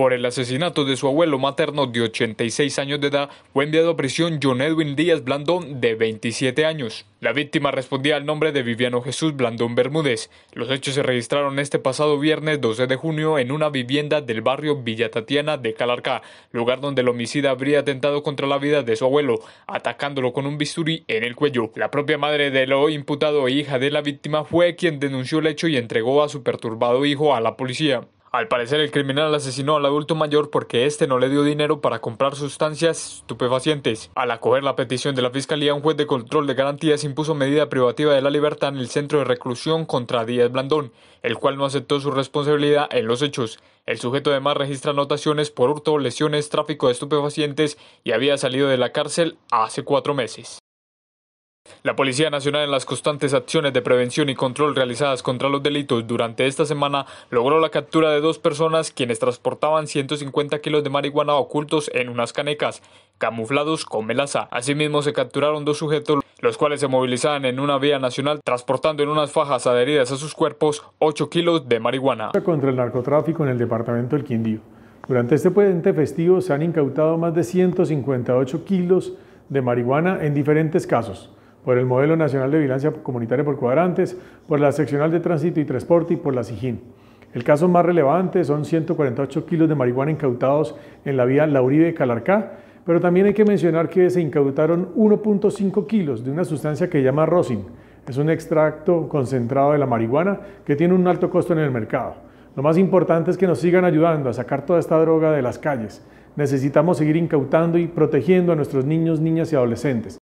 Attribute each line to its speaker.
Speaker 1: por el asesinato de su abuelo materno de 86 años de edad, fue enviado a prisión John Edwin Díaz Blandón, de 27 años. La víctima respondía al nombre de Viviano Jesús Blandón Bermúdez. Los hechos se registraron este pasado viernes 12 de junio en una vivienda del barrio Villa Tatiana de Calarcá, lugar donde el homicida habría atentado contra la vida de su abuelo, atacándolo con un bisturí en el cuello. La propia madre del hoy imputado e hija de la víctima fue quien denunció el hecho y entregó a su perturbado hijo a la policía. Al parecer el criminal asesinó al adulto mayor porque este no le dio dinero para comprar sustancias estupefacientes. Al acoger la petición de la fiscalía, un juez de control de garantías impuso medida privativa de la libertad en el centro de reclusión contra Díaz Blandón, el cual no aceptó su responsabilidad en los hechos. El sujeto además registra anotaciones por hurto, lesiones, tráfico de estupefacientes y había salido de la cárcel hace cuatro meses. La Policía Nacional en las constantes acciones de prevención y control realizadas contra los delitos durante esta semana logró la captura de dos personas quienes transportaban 150 kilos de marihuana ocultos en unas canecas, camuflados con melaza. Asimismo se capturaron dos sujetos, los cuales se movilizaban en una vía nacional transportando en unas fajas adheridas a sus cuerpos 8 kilos de marihuana.
Speaker 2: Contra el narcotráfico en el departamento del Quindío. Durante este puente festivo se han incautado más de 158 kilos de marihuana en diferentes casos por el Modelo Nacional de Vigilancia Comunitaria por Cuadrantes, por la Seccional de Tránsito y Transporte y por la SIGIN. El caso más relevante son 148 kilos de marihuana incautados en la vía Lauribe-Calarcá, pero también hay que mencionar que se incautaron 1.5 kilos de una sustancia que se llama rosin. Es un extracto concentrado de la marihuana que tiene un alto costo en el mercado. Lo más importante es que nos sigan ayudando a sacar toda esta droga de las calles. Necesitamos seguir incautando y protegiendo a nuestros niños, niñas y adolescentes.